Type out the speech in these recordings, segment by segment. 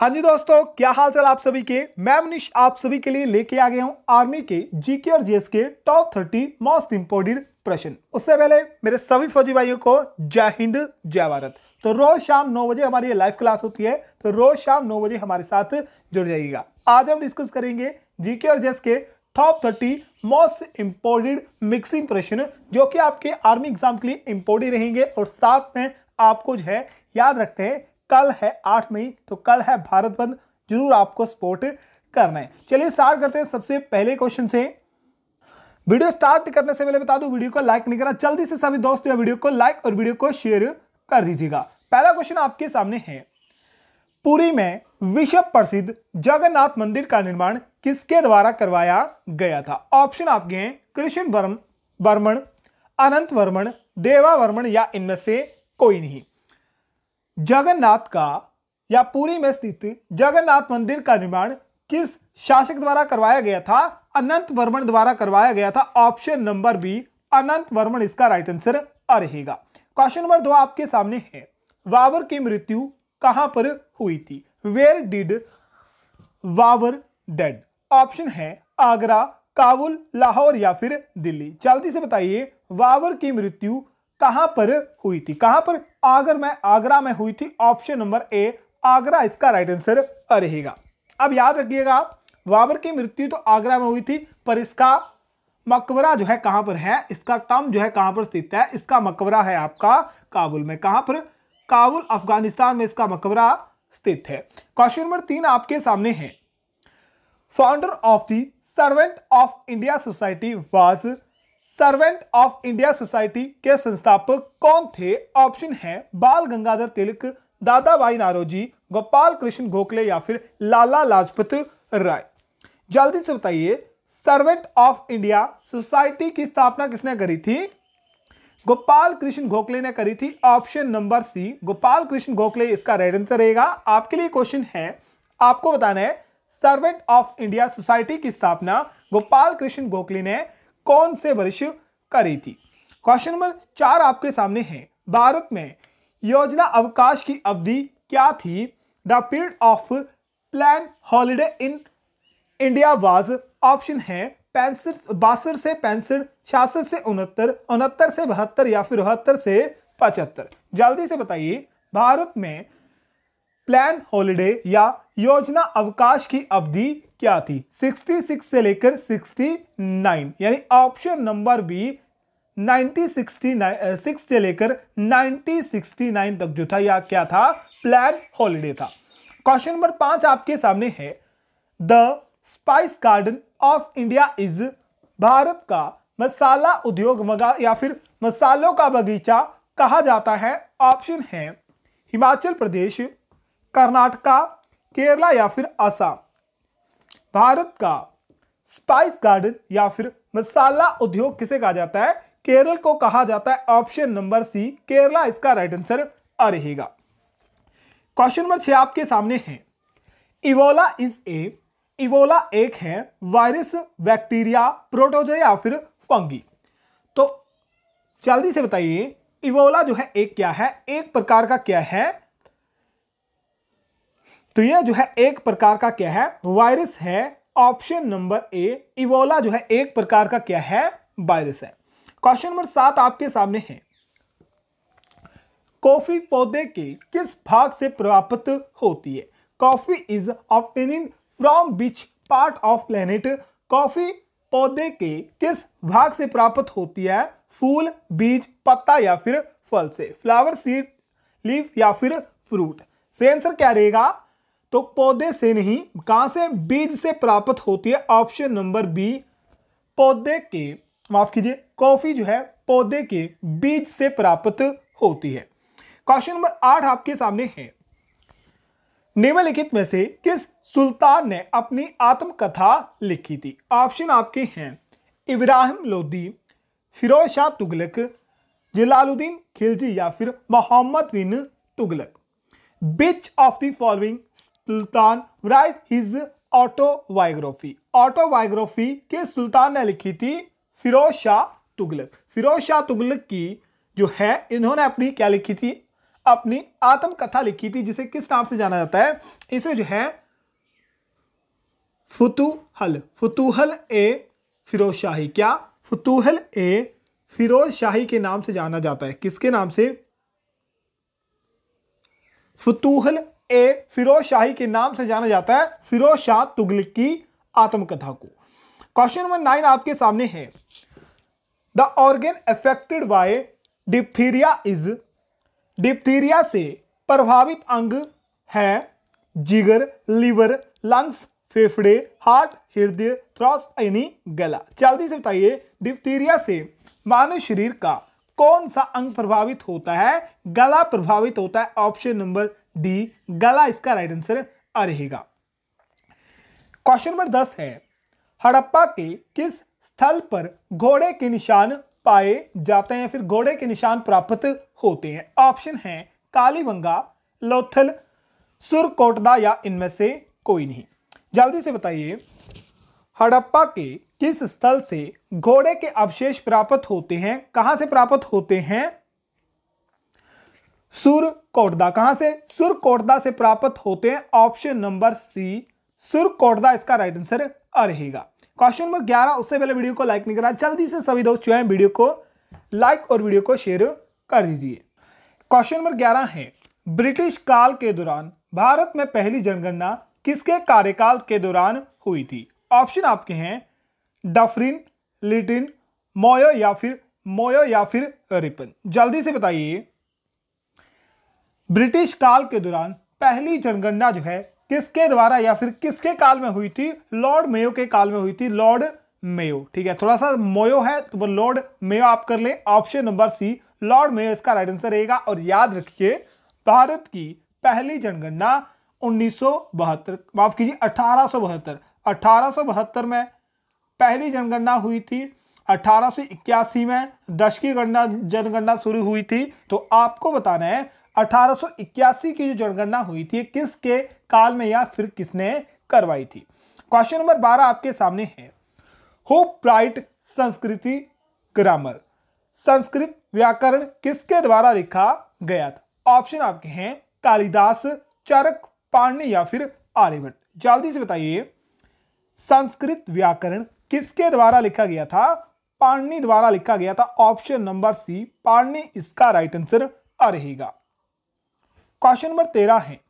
हाँ जी दोस्तों क्या हाल चाल आप सभी के मैं मनीष आप सभी के लिए लेके आ गया हूँ आर्मी के जीके और जीएस के टॉप थर्टी मोस्ट इम्पोर्टेंट प्रश्न उससे पहले मेरे सभी फौजी भाइयों को जय हिंद जय भारत तो रोज शाम नौ बजे हमारी लाइव क्लास होती है तो रोज शाम नौ बजे हमारे साथ जुड़ जाइएगा आज हम डिस्कस करेंगे जीके और जीएस के top thirty most important mixing प्रश्न जो कि आपके आर्मी एग्जाम के लिए इम्पोर्टेंट रहेंगे और साथ में आपको जो है याद रखते हैं कल है आठ मई तो कल है भारत बंद जरूर आपको सपोर्ट करना है चलिए स्टार्ट करते हैं सबसे पहले क्वेश्चन से वीडियो स्टार्ट करने से पहले बता दूं वीडियो को लाइक नहीं करना जल्दी से सभी दोस्त वीडियो को लाइक और वीडियो को शेयर कर दीजिएगा पहला क्वेश्चन आपके सामने है पुरी में विश्व प्रसिद्ध जगन्नाथ मंदिर का निर्माण किसके द्वारा करवाया गया था ऑप्शन आपके हैं कृष्ण वर्म वर्मण अनंत वर्मण देवा वर्मण या इनमें से कोई नहीं जगन्नाथ का या पुरी में स्थित जगन्नाथ मंदिर का निर्माण किस शासक द्वारा करवाया गया था अनंत वर्मन द्वारा करवाया गया था option number B Anant Varman इसका राइट आंसर रहेगा क्वेश्चन नंबर दो आपके सामने है वावर की मृत्यु कहां पर हुई थी where did Babur dead option है आगरा काबुल लाहौर या फिर दिल्ली जल्दी से बताइए वावर की मृत्यु कहां पर हुई थी कहां पर आगर में आगरा में हुई थी ऑप्शन नंबर ए आगरा इसका राइट आंसर रहेगा अब याद रखिएगा आप बाबर की मृत्यु तो आगरा में हुई थी पर इसका मकबरा जो है कहां पर है इसका टम जो है कहां पर स्थित है इसका मकबरा है आपका काबुल में कहां पर काबुल अफगानिस्तान में इसका मकबरा स्थित है क्वेश्चन नंबर तीन आपके सामने है founder of the servant of India society was servant of India society के संस्थापक कौन थे ऑप्शन है बाल गंगाधर तिलक भाई नारोजी गोपाल कृष्ण गोखले या फिर लाला लाजपत राय जल्दी से बताइए सर्वेंट ऑफ इंडिया सोसाइटी की स्थापना किसने करी थी गोपाल कृष्ण गोखले ने करी थी option number C Gopal Krishna Gokhale इसका राइट आंसर रहेगा आपके लिए क्वेश्चन है आपको बताना है सर्वेंट ऑफ इंडिया सोसाइटी की स्थापना गोपाल कृष्ण गोखले ने कौन से वर्ष करी थी क्वेश्चन नंबर चार आपके सामने है भारत में योजना अवकाश की अवधि क्या थी the period of plan holiday in India was option है पैंसठ बासठ से पैंसठ छियासठ से उनहत्तर उनहत्तर से बहत्तर या फिर उहत्तर से पचहत्तर जल्दी से बताइए भारत में प्लान हॉलिडे या योजना अवकाश की अवधि क्या थी 66 से लेकर 69 यानी ऑप्शन नंबर बी सिक्स से लेकर 1969 तक जो था या क्या था प्लान हॉलिडे था क्वेश्चन नंबर पांच आपके सामने है the spice garden of India is Bharat का मसाला उद्योग मगा या फिर मसालों का बगीचा कहा जाता है ऑप्शन है हिमाचल प्रदेश कर्नाटका केरला या फिर असम भारत का स्पाइस गार्डन या फिर मसाला उद्योग किसे कहा जाता है केरल को कहा जाता है ऑप्शन नंबर सी केरला इसका राइट आंसर आ रहेगा क्वेश्चन नंबर छह आपके सामने है इवोला इज ए इवोला एक है वायरस बैक्टीरिया प्रोटोजो या फिर फंगी तो जल्दी से बताइए इवोला जो है एक क्या है एक प्रकार का क्या है तो यह जो है एक प्रकार का क्या है वायरस है ऑप्शन नंबर ए इवोला जो है एक प्रकार का क्या है वायरस है क्वेश्चन नंबर सात आपके सामने है कॉफी पौधे के किस भाग से प्राप्त होती है coffee is obtaining from which part of planet coffee पौधे के किस भाग से प्राप्त होती है फूल बीज पत्ता या फिर फल से फ्लावर सीड लीफ या फिर फ्रूट से आंसर क्या रहेगा तो पौधे से नहीं कहाँ से बीज से प्राप्त होती है ऑप्शन नंबर बी पौधे के माफ कीजिए कॉफी जो है पौधे के बीज से प्राप्त होती है क्वेश्चन नंबर आठ आपके सामने है निम्नलिखित में से किस सुल्तान ने अपनी आत्मकथा लिखी थी ऑप्शन आपके हैं इब्राहिम लोदी फिरोज शाह तुगलक जलालुद्दीन खिलजी या फिर Mohammad bin Tughlaq which of the following sultan write his autobiography autobiography के सुल्तान ने लिखी थी फिरोज शाह तुगलक फिरोज शाह तुगलक की जो है इन्होंने अपनी क्या लिखी थी अपनी आत्मकथा लिखी थी जिसे किस नाम से जाना जाता है इसे जो है फुतूहल फुतूहल ए फिरोज शाही क्या फुतूहल ए फिरोज शाही के नाम से जाना जाता है किसके नाम से फुतूहल ए फिरोज शाही के नाम से जाना जाता है फिरोज शाह तुगलक की आत्मकथा को क्वेश्चन नंबर नाइन आपके सामने है the organ affected by diphtheria is diphtheria से प्रभावित अंग है जिगर लीवर लंग्स फेफड़े हार्ट हृदय थ्रॉस यानी गला जल्दी से बताइए डिप्थीरिया से मानव शरीर का कौन सा अंग प्रभावित होता है गला प्रभावित होता है ऑप्शन नंबर डी गला इसका राइट आंसर रहेगा क्वेश्चन नंबर दस है हड़प्पा के किस स्थल पर घोड़े के निशान पाए जाते हैं फिर घोड़े के निशान प्राप्त होते हैं ऑप्शन है कालीबंगा लोथल सुरकोटदा या इनमें से कोई नहीं जल्दी से बताइए हड़प्पा के किस स्थल से घोड़े के अवशेष प्राप्त होते हैं कहां से प्राप्त होते हैं सुर कोटदा कहां से सुर कोटदा से प्राप्त होते हैं ऑप्शन नंबर सी सुर कोटदा इसका राइट आंसर रहेगा क्वेश्चन नंबर ग्यारह उससे पहले वीडियो को लाइक नहीं करा जल्दी से सभी दोस्त जो है वीडियो को लाइक और वीडियो को शेयर कर दीजिए क्वेश्चन नंबर ग्यारह है ब्रिटिश काल के दौरान भारत में पहली जनगणना किसके कार्यकाल के दौरान हुई थी ऑप्शन आपके हैं डफरिन लिटिन मोयो या फिर मोयो या फिर रिपन जल्दी से बताइए ब्रिटिश काल के दौरान पहली जनगणना जो है किसके द्वारा या फिर किसके काल में हुई थी लॉर्ड मेयो के काल में हुई थी लॉर्ड मेयो ठीक है थोड़ा सा मोयो है तो लॉर्ड मेयो आप कर लें option number C Lord Mayo इसका राइट आंसर रहेगा और याद रखिए भारत की पहली जनगणना उन्नीस माफ कीजिए अठारह अठारह में पहली जनगणना हुई थी अठारह में दश की गणना जनगणना शुरू हुई थी तो आपको बताना है 1881 की जो जनगणना हुई थी किसके काल में या फिर किसने करवाई थी क्वेश्चन नंबर 12 आपके सामने है हो ब्राइट संस्कृति ग्रामर संस्कृत व्याकरण किसके द्वारा लिखा गया था ऑप्शन आपके हैं कालिदास चरक पांडे या फिर आर्यभट्ट जल्दी से बताइए संस्कृत व्याकरण किसके द्वारा लिखा गया था पाणनी द्वारा लिखा गया था ऑप्शन नंबर सी पाणनी इसका राइट आंसर रहेगा क्वेश्चन नंबर तेरह है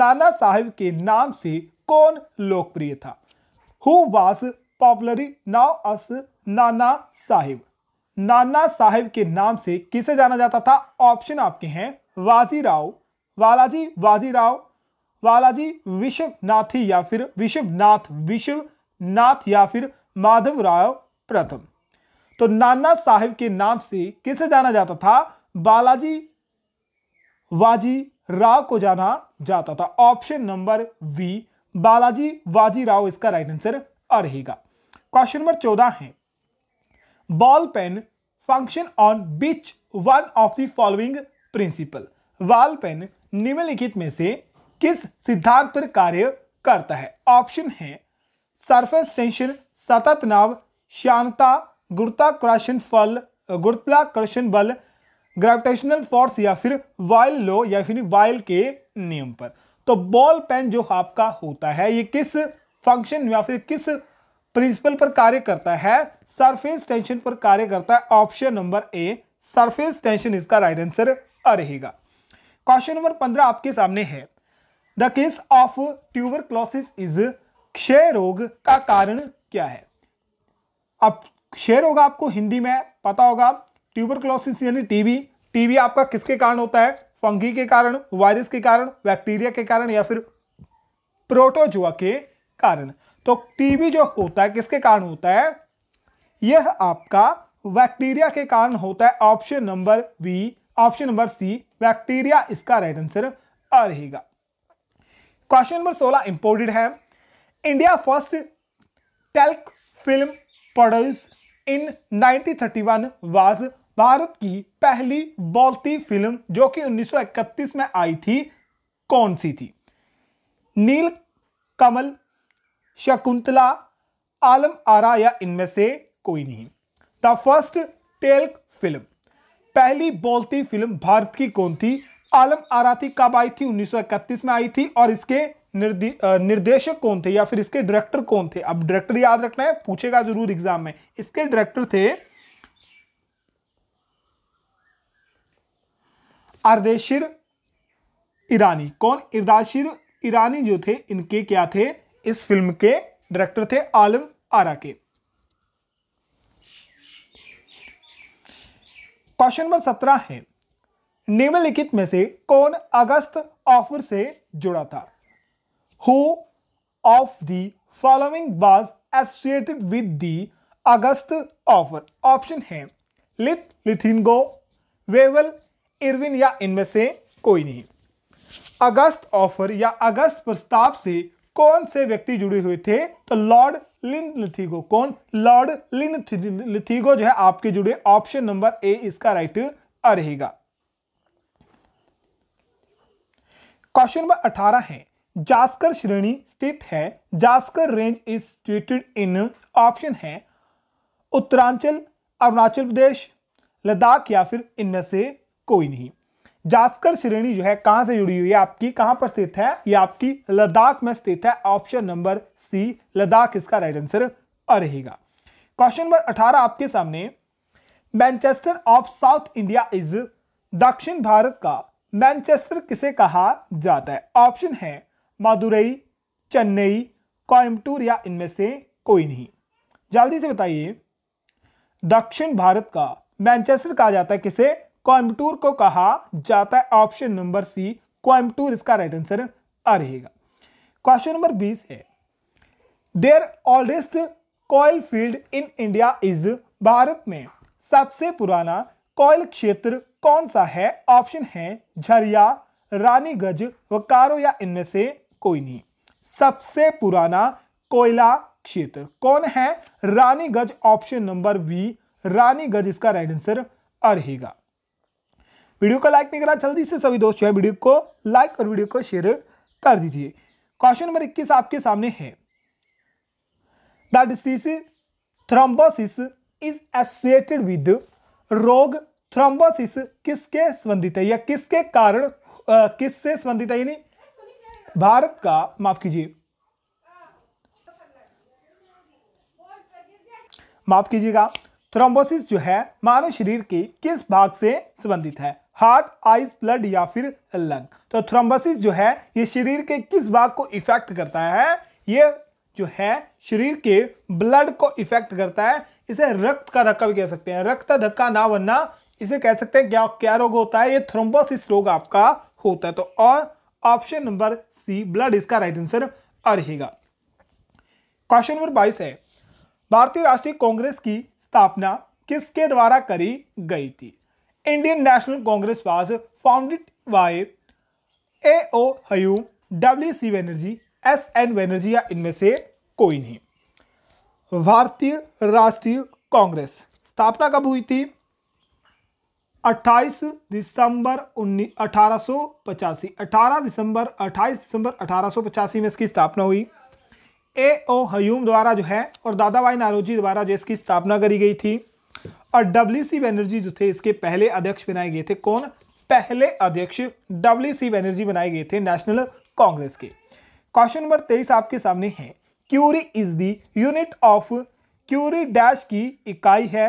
नाना साहब के नाम से कौन लोकप्रिय था who was popularly known as Nana Sahib नाना साहिब के नाम से किसे जाना जाता था ऑप्शन आपके हैं वाजी राव वालाजी वाजी राव वालाजी विश्वनाथी या फिर विश्वनाथ विश्वनाथ या फिर माधव राव प्रथम तो नाना साहिब के नाम से किसे जाना जाता था बालाजी वाजी राव को जाना जाता था option number B Balaji Rao इसका राइट आंसर रहेगा क्वेश्चन नंबर चौदह है ball pen function on which one of the following principle ball pen निम्नलिखित में से किस सिद्धांत पर कार्य करता है ऑप्शन है सरफेस टेंशन सतत नाव शांता गुरुत्वाकर्षण फल गुरुत्वाकर्षण बल ग्रेविटेशनल फोर्स या फिर वायल लो या फिर वायल के नियम पर तो बॉल पेन जो आपका होता है ये किस फंक्शन या फिर किस प्रिंसिपल पर कार्य करता है सरफेस टेंशन पर कार्य करता है option number A surface tension इसका राइट आंसर रहेगा क्वेश्चन नंबर पंद्रह आपके सामने है the case of tuberculosis is क्षय रोग का कारण क्या है अब क्षय रोग आपको हिंदी में पता होगा ट्यूबर क्लोसिस यानी टीबी टीबी आपका किसके कारण होता है फंगी के कारण वायरस के कारण बैक्टीरिया के कारण या फिर प्रोटोजुआ के कारण तो टीबी जो होता है किसके कारण होता है यह आपका बैक्टीरिया के कारण होता है option number B option number C bacteria इसका राइट आंसर रहेगा क्वेश्चन नंबर सोलह इंपोर्टेड है India first talkie film produce in 1931 was भारत की पहली बोलती फिल्म जो कि 1931 में आई थी कौन सी थी नील कमल शकुंतला आलम आरा या इनमें से कोई नहीं द फर्स्ट टेल्क फिल्म पहली बोलती फिल्म भारत की कौन थी आलम आरा थी कब आई थी 1931 में आई थी और इसके निर्देशक कौन थे या फिर इसके डायरेक्टर कौन थे अब डायरेक्टर याद रखना है पूछेगा जरूर एग्जाम में इसके डायरेक्टर थे अर्देशिर ईरानी कौन इर्दाशिर ईरानी जो थे इनके क्या थे इस फिल्म के डायरेक्टर थे आलम आरा के क्वेश्चन नंबर सत्रह है निम्नलिखित में से कौन अगस्त ऑफर से जुड़ा था who of the following was associated with the August offer option है लिथ लिथिनगो वेवल इरविन या इनमें से कोई नहीं अगस्त ऑफर या अगस्त प्रस्ताव से कौन से व्यक्ति जुड़े हुए थे तो लॉर्ड लिन लिथिगो कौन लॉर्ड लिन लिथिगो जो है आपके जुड़े ऑप्शन नंबर ए इसका राइट रहेगा क्वेश्चन नंबर अठारह है जास्कर श्रेणी स्थित है Zanskar range is situated in option है उत्तरांचल अरुणाचल प्रदेश लद्दाख या फिर इनमें से कोई नहीं जास्कर श्रेणी जो है कहां से जुड़ी हुई है आपकी कहां पर स्थित है यह आपकी लद्दाख में स्थित है ऑप्शन नंबर सी लद्दाख इसका राइट आंसर रहेगा क्वेश्चन नंबर अठारह आपके सामने Manchester of south India is दक्षिण भारत का मैनचेस्टर किसे कहा जाता है ऑप्शन है मदुरई चेन्नई कोयम्बटूर या इनमें से कोई नहीं जल्दी से बताइए दक्षिण भारत का मैनचेस्टर कहा जाता है किसे कोयम्बटूर को कहा जाता है ऑप्शन नंबर सी कोयम्बटूर इसका राइट आंसर आ रहेगा क्वेश्चन नंबर बीस है their oldest coal field in India is भारत में सबसे पुराना कोयल क्षेत्र कौन सा है ऑप्शन है झरिया रानीगंज कारो या इनमें से कोई नहीं सबसे पुराना कोयला क्षेत्र कौन है Raniganj option number B Raniganj इसका राइट आंसर आ रहेगा वीडियो को लाइक नहीं करा जल्दी से सभी दोस्त जो है वीडियो को लाइक और वीडियो को शेयर कर दीजिए क्वेश्चन नंबर इक्कीस आपके सामने है the disease thrombosis is associated with रोग थ्रोम्बोसिस किसके संबंधित है या किसके कारण किससे संबंधित है यानी भारत का माफ कीजिए माफ कीजिएगा थ्रोम्बोसिस जो है मानव शरीर के किस भाग से संबंधित है हार्ट आइज ब्लड या फिर लंग तो थ्रोम्बोसिस जो है ये शरीर के किस भाग को इफेक्ट करता है ये जो है शरीर के ब्लड को इफेक्ट करता है इसे रक्त का धक्का भी कह सकते हैं रक्त धक्का ना बनना इसे कह सकते हैं क्या क्या रोग होता है ये थ्रोम्बोसिस रोग आपका होता है तो और ऑप्शन नंबर सी ब्लड इसका राइट आंसर रहेगा क्वेश्चन नंबर बाईस है भारतीय राष्ट्रीय कांग्रेस की स्थापना किसके द्वारा करी गई थी Indian National Congress was founded by A O Hume W C Banerjee S N Banerjee या इनमें से कोई नहीं भारतीय राष्ट्रीय कांग्रेस स्थापना कब हुई थी 28 दिसंबर उन्नीस अठारह अठारह दिसंबर 28 दिसंबर अठारह में इसकी स्थापना हुई ए ओ हयूम द्वारा जो है और दादा भाई नारोजी द्वारा जो इसकी स्थापना करी गई थी और डब्ल्यू सी बैनर्जी जो थे इसके पहले अध्यक्ष बनाए गए थे कौन पहले अध्यक्ष डब्ल्यू सी बैनर्जी बनाए गए थे नेशनल कांग्रेस के क्वेश्चन नंबर तेईस आपके सामने है curie is the unit of curie dash की इकाई है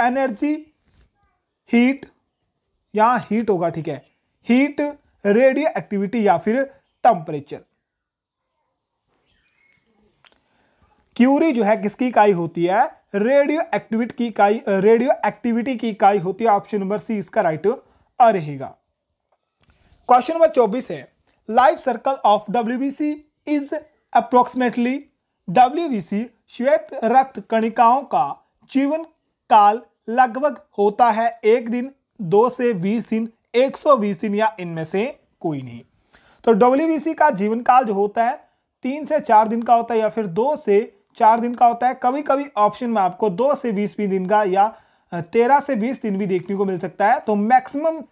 एनर्जी हीट यहां हीट होगा ठीक है हीट रेडियो एक्टिविटी या फिर टेम्परेचर क्यूरी जो है किसकी इकाई होती है रेडियो एक्टिविटी की इकाई रेडियो एक्टिविटी की इकाई होती है ऑप्शन नंबर सी इसका राइट आ रहेगा क्वेश्चन नंबर चौबीस है life circle of W is approximately W श्वेत रक्त कणिकाओं का जीवन काल लगभग होता है एक दिन दो से बीस दिन एक सौ बीस दिन या इनमें से कोई नहीं तो डब्ल्यू का जीवन काल जो होता है तीन से चार दिन का होता है या फिर दो से चार दिन का होता है कभी कभी ऑप्शन में आपको दो से बीस भी दिन का या तेरह से बीस दिन भी देखने को मिल सकता है तो मैक्सिमम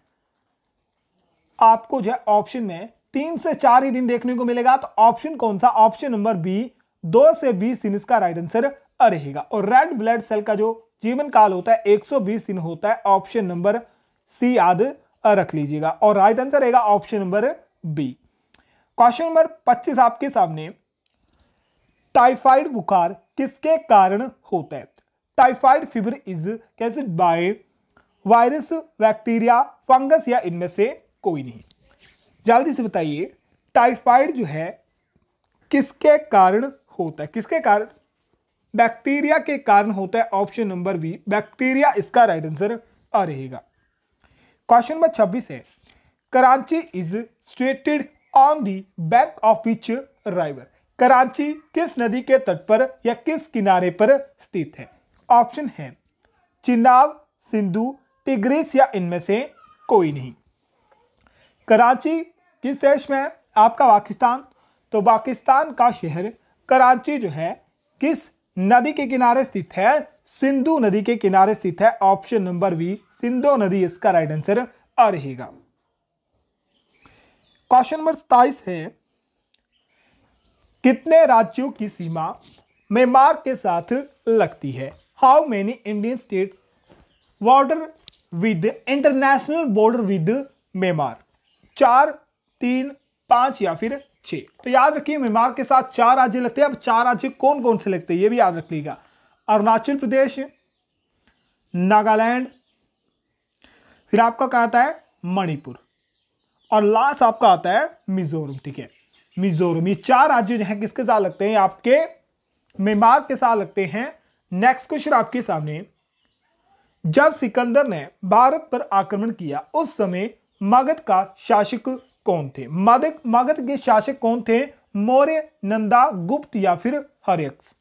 आपको जो है ऑप्शन में तीन से चार ही दिन देखने को मिलेगा तो ऑप्शन कौन सा ऑप्शन नंबर बी दो से बीस दिन इसका राइट आंसर रहेगा और रेड ब्लड सेल का जो जीवन काल होता है एक दिन होता है ऑप्शन नंबर सी याद रख लीजिएगा और राइट आंसर रहेगा option number B question number 25 आपके सामने टाइफाइड बुखार किसके कारण होता है typhoid fever is caused by virus bacteria fungus या इनमें से कोई नहीं जल्दी से बताइए टाइफाइड जो है किसके कारण होता है किसके कारण बैक्टीरिया के कारण होता है ऑप्शन नंबर बी बैक्टीरिया इसका राइट आंसर आ रहेगा क्वेश्चन नंबर छब्बीस है Karachi is situated on the bank of which river Karachi किस नदी के तट पर या किस किनारे पर स्थित है ऑप्शन है चिनाब सिंधु टिग्रिस या इनमें से कोई नहीं कराची किस देश में है आपका पाकिस्तान तो पाकिस्तान का शहर कराची जो है किस नदी के किनारे स्थित है सिंधु नदी के किनारे स्थित है ऑप्शन नंबर बी सिंधु नदी इसका राइट आंसर आ रहेगा क्वेश्चन नंबर सताइस है कितने राज्यों की सीमा म्यांमार के साथ लगती है how many Indian state border with international border with Myanmar चार तीन पाँच या फिर छः तो याद रखिए म्यांमार के साथ चार राज्य लगते हैं अब चार राज्य कौन कौन से लगते हैं ये भी याद रख लीजिएगा अरुणाचल प्रदेश नागालैंड फिर आपका क्या आता है मणिपुर और लास्ट आपका आता है मिजोरम ठीक है मिजोरम ये चार राज्य जो है किसके साथ लगते हैं आपके मेमार के साथ लगते हैं नेक्स्ट क्वेश्चन आपके सामने जब सिकंदर ने भारत पर आक्रमण किया उस समय मगध का शासक कौन थे मगध मगध के शासक कौन थे मौर्य नंदा गुप्त या फिर हरियक्स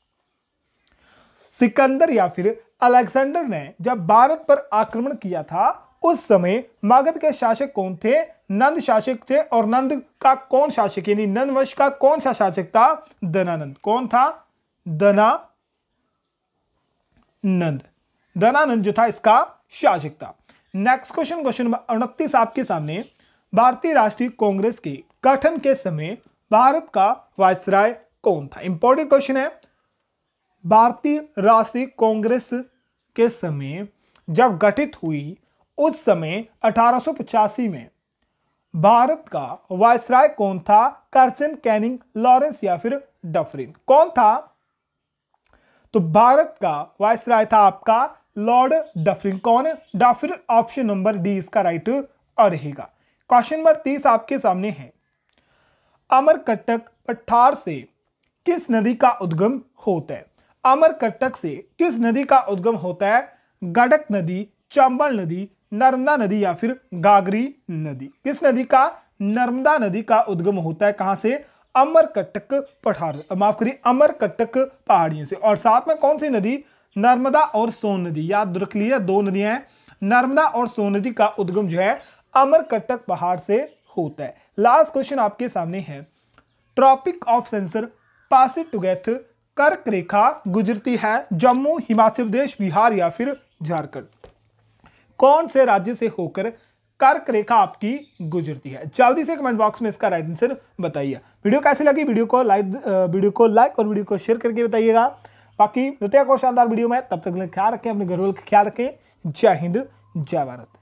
सिकंदर या फिर अलेक्सेंडर ने जब भारत पर आक्रमण किया था उस समय मागध के शासक कौन थे नंद शासक थे और नंद का कौन शासक यानी नंद वंश का कौन सा शासक था दनानंद कौन था नंद दनानंद जो था इसका शासक था नेक्स्ट क्वेश्चन क्वेश्चन नंबर उनतीस आपके सामने भारतीय राष्ट्रीय कांग्रेस के गठन के समय भारत का वायसराय कौन था इंपॉर्टेंट क्वेश्चन है भारतीय राष्ट्रीय कांग्रेस के समय जब गठित हुई उस समय अठारह में भारत का वायसराय कौन था कर्चन कैनिंग लॉरेंस या फिर डफरिन कौन था तो भारत का वायसराय था आपका लॉर्ड डफरिन कौन डफरिन ऑप्शन नंबर डी इसका राइट रहेगा क्वेश्चन नंबर तीस आपके सामने है अमरकटक पठार से किस नदी का उद्गम होता है अमरकटक से किस नदी का उद्गम होता है गडक नदी चंबल नदी नर्मदा नदी या फिर गागरी नदी किस नदी का नर्मदा नदी का उद्गम होता है कहां से अमरकटक पठार माफ करिए अमरकटक पहाड़ियों से और साथ में कौन सी नदी नर्मदा और सोन नदी याद रख लिया दो नदियां हैं नर्मदा और सोन नदी का उद्गम जो है अमरकटक पहाड़ से होता है लास्ट क्वेश्चन आपके सामने है ट्रॉपिक ऑफ सेंसर पास टूगेथ कर्क रेखा गुजरती है जम्मू हिमाचल प्रदेश बिहार या फिर झारखंड कौन से राज्य से होकर कर्क रेखा आपकी गुजरती है जल्दी से कमेंट बॉक्स में इसका राइट आंसर बताइए वीडियो कैसी लगी वीडियो को लाइक वीडियो को लाइक और वीडियो को शेयर करके बताइएगा बाकी नृत्या को शानदार वीडियो में तब तक ख्याल रखें अपने घरों का ख्याल रखें जय हिंद जय भारत